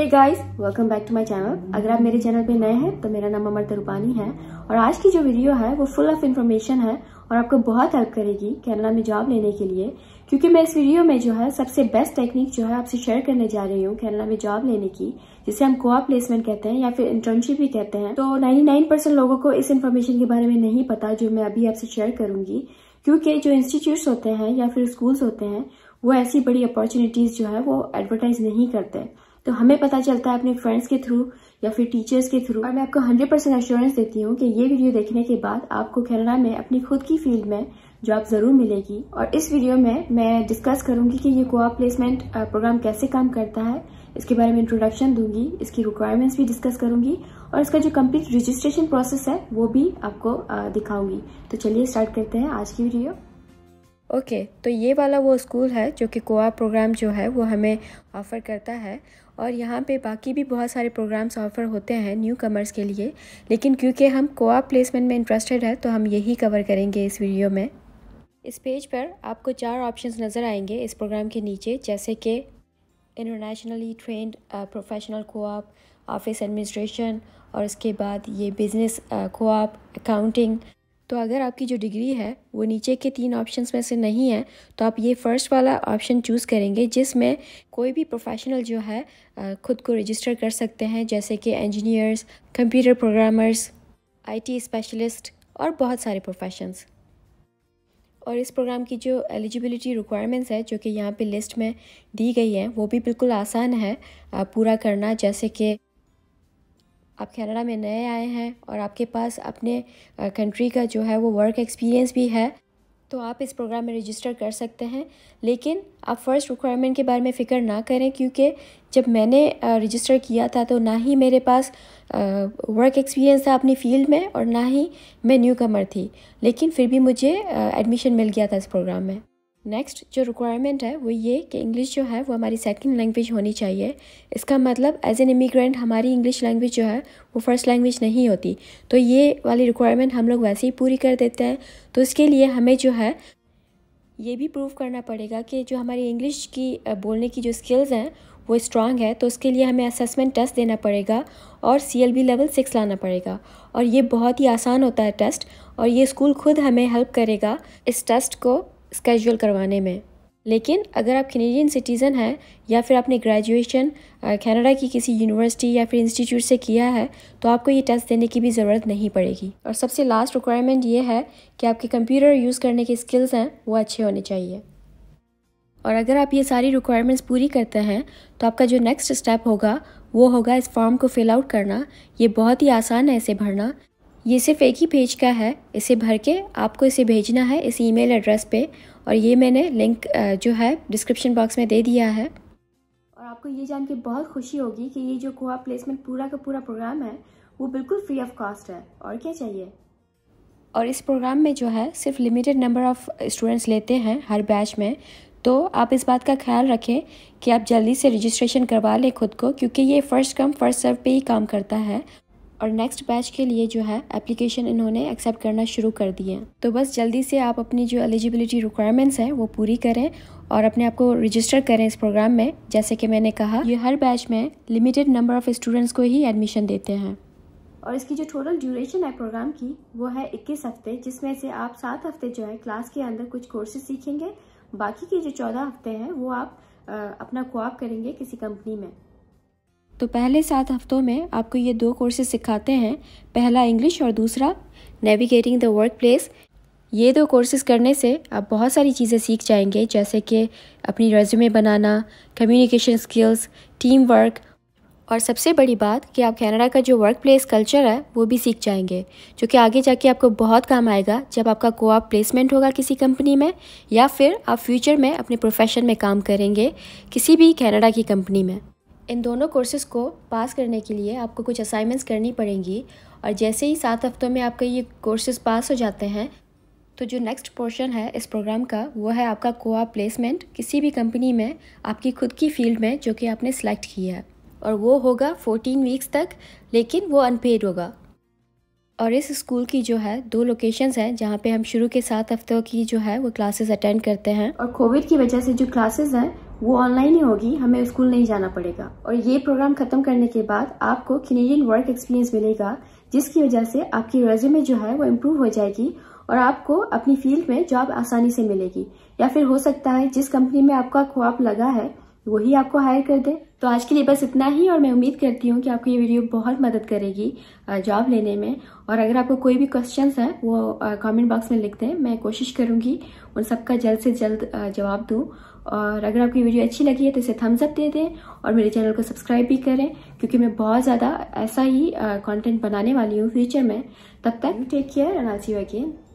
hey guys welcome back to my channel अगर आप मेरे चैनल पे नए हैं तो मेरा नाम अमर तरुपानी है और आज की जो वीडियो है वो फुल ऑफ इन्फॉर्मेशन है और आपको बहुत हेल्प करेगी केरला में जॉब लेने के लिए क्योंकि मैं इस वीडियो में जो है सबसे बेस्ट टेक्निक जो है आपसे शेयर करने जा रही हूँ कैनला में जॉब लेने की जिसे हम कोआ प्लेसमेंट कहते हैं या फिर इंटर्नशिप भी कहते हैं तो नाइन्टी लोगों को इस इन्फॉर्मेशन के बारे में नहीं पता जो मैं अभी आपसे शेयर करूंगी क्योंकि जो इंस्टीट्यूट होते हैं या फिर स्कूल्स होते हैं वो ऐसी बड़ी अपॉर्चुनिटीज जो है वो एडवर्टाइज नहीं करते तो हमें पता चलता है अपने फ्रेंड्स के थ्रू या फिर टीचर्स के थ्रू और मैं आपको 100 परसेंट एश्योरेंस देती हूँ कि ये वीडियो देखने के बाद आपको कैनेडा में अपनी खुद की फील्ड में जॉब ज़रूर मिलेगी और इस वीडियो में मैं डिस्कस करूंगी कि ये कोआ प्लेसमेंट प्रोग्राम कैसे काम करता है इसके बारे में इंट्रोडक्शन दूंगी इसकी रिक्वायरमेंट्स भी डिस्कस करूंगी और इसका जो कम्प्लीट रजिस्ट्रेशन प्रोसेस है वो भी आपको दिखाऊंगी तो चलिए स्टार्ट करते हैं आज की वीडियो ओके okay, तो ये वाला वो स्कूल है जो कि कोआ प्रोग्राम जो है वो हमें ऑफ़र करता है और यहाँ पे बाकी भी बहुत सारे प्रोग्राम्स ऑफ़र होते हैं न्यू कमर्स के लिए लेकिन क्योंकि हम कोआ प्लेसमेंट में इंटरेस्टेड है तो हम यही कवर करेंगे इस वीडियो में इस पेज पर आपको चार ऑप्शंस नज़र आएंगे इस प्रोग्राम के नीचे जैसे कि internationally trained professional co-op office administration और इसके बाद ये बिज़नेस कोआप अकाउंटिंग तो अगर आपकी जो डिग्री है वो नीचे के तीन ऑप्शंस में से नहीं है तो आप ये फ़र्स्ट वाला ऑप्शन चूज़ करेंगे जिसमें कोई भी प्रोफेशनल जो है ख़ुद को रजिस्टर कर सकते हैं जैसे कि engineers computer programmers IT specialist और बहुत सारे प्रोफेशंस और इस प्रोग्राम की जो एलिजिबिलिटी रिक्वायरमेंट्स है जो कि यहाँ पे लिस्ट में दी गई हैं वो भी बिल्कुल आसान है पूरा करना जैसे कि आप कनाडा में नए आए हैं और आपके पास अपने कंट्री का जो है वो वर्क एक्सपीरियंस भी है तो आप इस प्रोग्राम में रजिस्टर कर सकते हैं लेकिन आप फ़र्स्ट रिक्वायरमेंट के बारे में फ़िक्र ना करें क्योंकि जब मैंने रजिस्टर किया था तो ना ही मेरे पास वर्क एक्सपीरियंस था अपनी फील्ड में और ना ही मैं न्यू कमर थी लेकिन फिर भी मुझे एडमिशन मिल गया था इस प्रोग्राम में नेक्स्ट जो रिक्वायरमेंट है वो ये कि इंग्लिश जो है वो हमारी सेकंड लैंग्वेज होनी चाहिए इसका मतलब एज एन इमिग्रेंट हमारी इंग्लिश लैंग्वेज जो है वो फर्स्ट लैंग्वेज नहीं होती तो ये वाली रिक्वायरमेंट हम लोग वैसे ही पूरी कर देते हैं तो इसके लिए हमें जो है ये भी प्रूव करना पड़ेगा कि जो हमारी इंग्लिश की बोलने की जो स्किल्स हैं वो स्ट्रांग है तो उसके लिए हमें असेसमेंट टेस्ट देना पड़ेगा और C L B level six लाना पड़ेगा और ये बहुत ही आसान होता है टेस्ट और ये स्कूल खुद हमें हेल्प करेगा इस टेस्ट को स्केजूल करवाने में लेकिन अगर आप कैनेडियन सिटीज़न हैं या फिर आपने ग्रेजुएशन कनाडा की किसी यूनिवर्सिटी या फिर इंस्टीट्यूट से किया है तो आपको ये टेस्ट देने की भी ज़रूरत नहीं पड़ेगी और सबसे लास्ट रिक्वायरमेंट ये है कि आपके कंप्यूटर यूज़ करने के स्किल्स हैं वो अच्छे होने चाहिए और अगर आप ये सारी रिक्वायरमेंट्स पूरी करते हैं तो आपका जो नेक्स्ट स्टेप होगा वो होगा इस फॉर्म को फिल आउट करना ये बहुत ही आसान है इसे भरना ये सिर्फ एक ही पेज का है इसे भर के आपको इसे भेजना है इस ईमेल एड्रेस पे और ये मैंने लिंक जो है डिस्क्रिप्शन बॉक्स में दे दिया है और आपको ये जान के बहुत खुशी होगी कि ये जो कोहा प्लेसमेंट पूरा का पूरा प्रोग्राम है वो बिल्कुल फ्री ऑफ कॉस्ट है और क्या चाहिए और इस प्रोग्राम में जो है सिर्फ लिमिटेड नंबर ऑफ़ स्टूडेंट्स लेते हैं हर बैच में तो आप इस बात का ख्याल रखें कि आप जल्दी से रजिस्ट्रेशन करवा लें खुद को क्योंकि ये फ़र्स्ट कम फर्स्ट सर्व पे ही काम करता है और नेक्स्ट बैच के लिए जो है एप्लीकेशन इन्होंने एक्सेप्ट करना शुरू कर दिए हैं तो बस जल्दी से आप अपनी जो एलिजिबिलिटी रिक्वायरमेंट्स हैं वो पूरी करें और अपने आप को रजिस्टर करें इस प्रोग्राम में जैसे कि मैंने कहा ये हर बैच में लिमिटेड नंबर ऑफ़ स्टूडेंट्स को ही एडमिशन देते हैं और इसकी जो टोटल ड्यूरेशन है प्रोग्राम की वो है इक्कीस हफ्ते जिसमें से आप सात हफ्ते जो है क्लास के अंदर कुछ कोर्सेज सीखेंगे बाकी के जो चौदह हफ्ते हैं वो आप आ, अपना कोआप करेंगे किसी कंपनी में तो पहले सात हफ्तों में आपको ये दो कोर्सेज सिखाते हैं पहला इंग्लिश और दूसरा नेविगेटिंग द वर्क प्लेस ये दो कोर्सेज करने से आप बहुत सारी चीज़ें सीख जाएंगे जैसे कि अपनी रेज्यूमे बनाना कम्युनिकेशन स्किल्स टीम वर्क और सबसे बड़ी बात कि आप कनाडा का जो वर्क प्लेस कल्चर है वो भी सीख जाएंगे जो कि आगे जाके आपको बहुत काम आएगा जब आपका को आप प्लेसमेंट होगा किसी कंपनी में या फिर आप फ्यूचर में अपने प्रोफेशन में काम करेंगे किसी भी कनाडा की कंपनी में इन दोनों कोर्सेज़ को पास करने के लिए आपको कुछ असाइनमेंट्स करनी पड़ेंगी और जैसे ही सात हफ्तों में आपके ये कोर्सेज़ पास हो जाते हैं तो जो नेक्स्ट पोर्शन है इस प्रोग्राम का वो है आपका कोआ प्लेसमेंट किसी भी कंपनी में आपकी खुद की फील्ड में जो कि आपने सेलेक्ट किया है और वो होगा फोर्टीन वीक्स तक लेकिन वो अनपेड होगा और इस स्कूल की जो है दो लोकेशंस हैं जहाँ पे हम शुरू के सात हफ्तों की जो है वो क्लासेस अटेंड करते हैं और कोविड की वजह से जो क्लासेस हैं वो ऑनलाइन ही होगी हमें स्कूल नहीं जाना पड़ेगा और ये प्रोग्राम खत्म करने के बाद आपको कैनेडियन वर्क एक्सपीरियंस मिलेगा जिसकी वजह से आपकी रेज्यूमे जो है वो इम्प्रूव हो जाएगी और आपको अपनी फील्ड में जॉब आसानी से मिलेगी या फिर हो सकता है जिस कंपनी में आपका ख्वाब लगा है वही आपको हायर कर दे तो आज के लिए बस इतना ही और मैं उम्मीद करती हूँ कि आपको ये वीडियो बहुत मदद करेगी जॉब लेने में और अगर आपको कोई भी क्वेश्चंस हैं वो कमेंट बॉक्स में लिख दें मैं कोशिश करूंगी उन सबका जल्द से जल्द जवाब दूँ और अगर आपकी वीडियो अच्छी लगी है तो इसे थम्स अप दे दें और मेरे चैनल को सब्सक्राइब भी करें क्योंकि मैं बहुत ज़्यादा ऐसा ही कॉन्टेंट बनाने वाली हूँ फ्यूचर में तब तक take care and I you again